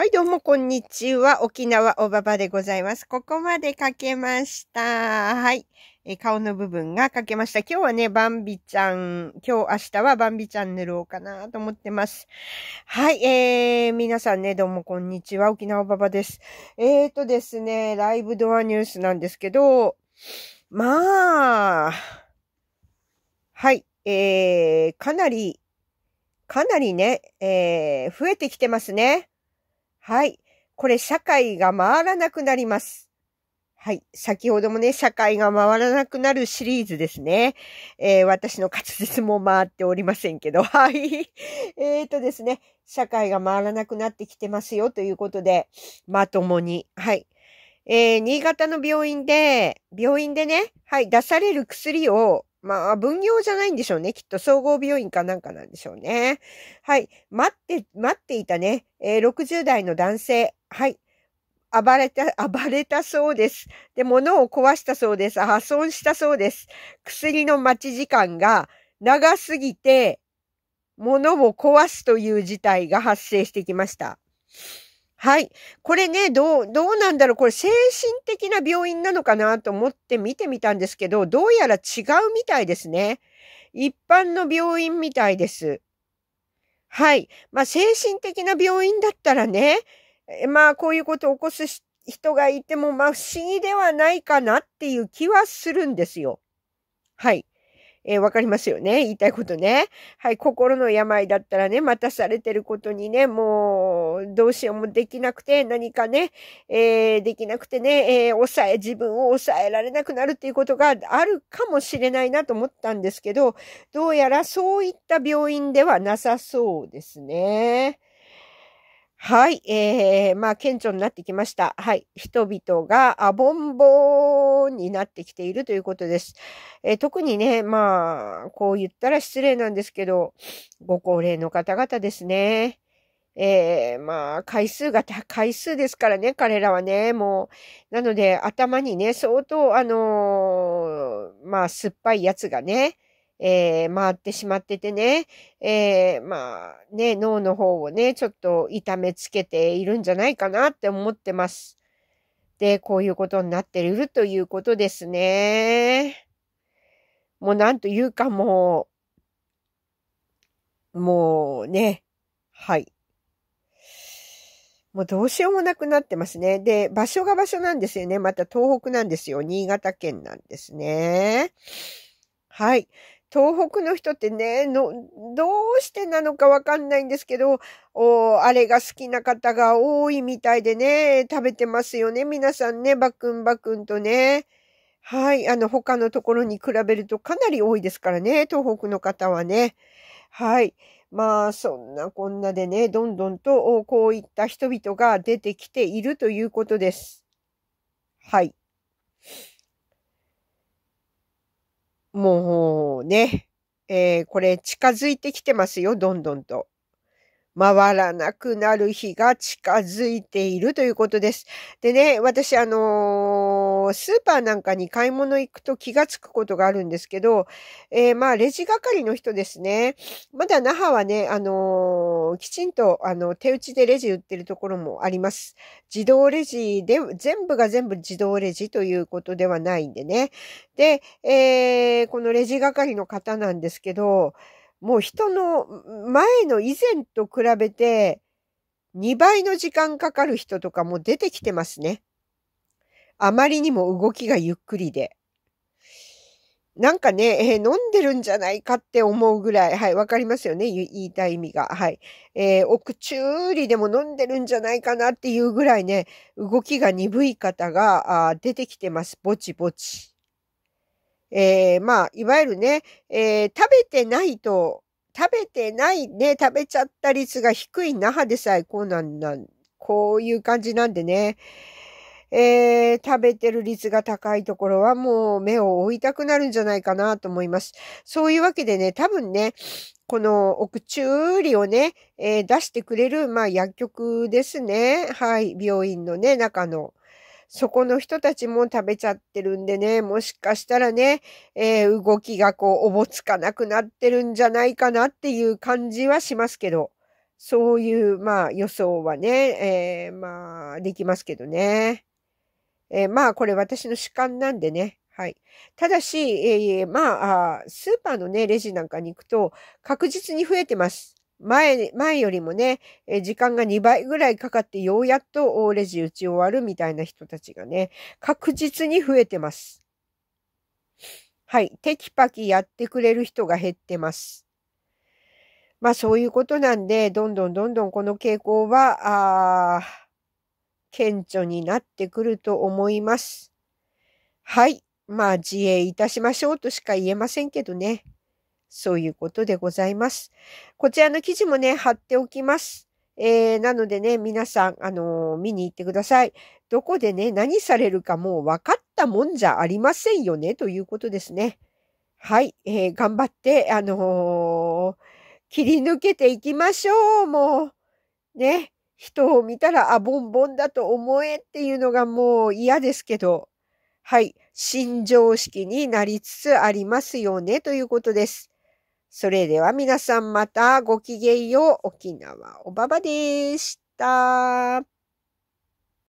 はい、どうも、こんにちは。沖縄おばばでございます。ここまで書けました。はい。え顔の部分が書けました。今日はね、バンビちゃん、今日明日はバンビちゃん塗ろうかなと思ってます。はい、えー、皆さんね、どうもこんにちは。沖縄ばばです。えーとですね、ライブドアニュースなんですけど、まあ、はい、えー、かなり、かなりね、えー、増えてきてますね。はい。これ社会が回らなくなります。はい。先ほどもね、社会が回らなくなるシリーズですね。えー、私の滑舌も回っておりませんけど、はい。えっとですね、社会が回らなくなってきてますよということで、まともに。はい。えー、新潟の病院で、病院でね、はい、出される薬を、まあ、分業じゃないんでしょうね。きっと総合病院かなんかなんでしょうね。はい。待って、待っていたね。えー、60代の男性。はい。暴れた、暴れたそうです。で、物を壊したそうです。破損したそうです。薬の待ち時間が長すぎて、物を壊すという事態が発生してきました。はい。これね、どう、どうなんだろう。これ精神的な病院なのかなと思って見てみたんですけど、どうやら違うみたいですね。一般の病院みたいです。はい。まあ、精神的な病院だったらね、まあ、こういうことを起こす人がいても、まあ、不思議ではないかなっていう気はするんですよ。はい。えー、わかりますよね言いたいことね。はい、心の病だったらね、待たされてることにね、もう、どうしようもできなくて、何かね、えー、できなくてね、えー、抑え、自分を抑えられなくなるっていうことがあるかもしれないなと思ったんですけど、どうやらそういった病院ではなさそうですね。はい、えー、まあ、顕著になってきました。はい、人々が、あ、ぼんぼになってきているということです。えー、特にね、まあ、こう言ったら失礼なんですけど、ご高齢の方々ですね。えー、まあ、回数が、回数ですからね、彼らはね、もう、なので、頭にね、相当、あのー、まあ、酸っぱいやつがね、えー、回ってしまっててね、えー、まあね、脳の方をね、ちょっと痛めつけているんじゃないかなって思ってます。で、こういうことになっているということですね。もうなんというかもう、もうね、はい。もうどうしようもなくなってますね。で、場所が場所なんですよね。また東北なんですよ。新潟県なんですね。はい。東北の人ってね、の、どうしてなのかわかんないんですけど、おあれが好きな方が多いみたいでね、食べてますよね。皆さんね、バクンバクンとね。はい。あの、他のところに比べるとかなり多いですからね、東北の方はね。はい。まあ、そんなこんなでね、どんどんとこういった人々が出てきているということです。はい。もう、ね、えー、これ近づいてきてますよ、どんどんと。回らなくなる日が近づいているということです。でね、私あのー、スーパーなんかに買い物行くと気がつくことがあるんですけど、えー、まあ、レジ係の人ですね。まだ那覇はね、あのー、きちんと、あの、手打ちでレジ売ってるところもあります。自動レジで、全部が全部自動レジということではないんでね。で、えー、このレジ係の方なんですけど、もう人の前の以前と比べて2倍の時間かかる人とかも出てきてますね。あまりにも動きがゆっくりで。なんかね、えー、飲んでるんじゃないかって思うぐらい、はい、わかりますよね、言いたい意味が。はい。えー、中里でも飲んでるんじゃないかなっていうぐらいね、動きが鈍い方が出てきてます。ぼちぼち。えー、まあ、いわゆるね、えー、食べてないと、食べてないね、食べちゃった率が低い那覇でさえこうなんなん、こういう感じなんでね、えー、食べてる率が高いところはもう目を追いたくなるんじゃないかなと思います。そういうわけでね、多分ね、この奥中理をね、えー、出してくれる、まあ薬局ですね。はい、病院のね、中の。そこの人たちも食べちゃってるんでね、もしかしたらね、えー、動きがこう、おぼつかなくなってるんじゃないかなっていう感じはしますけど、そういう、まあ、予想はね、えー、まあ、できますけどね。えー、まあ、これ私の主観なんでね、はい。ただし、えー、まあ、スーパーのね、レジなんかに行くと、確実に増えてます。前、前よりもね、時間が2倍ぐらいかかってようやっとレジ打ち終わるみたいな人たちがね、確実に増えてます。はい。テキパキやってくれる人が減ってます。まあそういうことなんで、どんどんどんどんこの傾向は、あ顕著になってくると思います。はい。まあ自衛いたしましょうとしか言えませんけどね。そういうことでございます。こちらの記事もね、貼っておきます。えー、なのでね、皆さん、あのー、見に行ってください。どこでね、何されるかもう分かったもんじゃありませんよね、ということですね。はい、えー、頑張って、あのー、切り抜けていきましょう、もう。ね、人を見たら、あ、ボンボンだと思えっていうのがもう嫌ですけど、はい、新常識になりつつありますよね、ということです。それでは皆さんまたごきげんよう。沖縄おばばでした。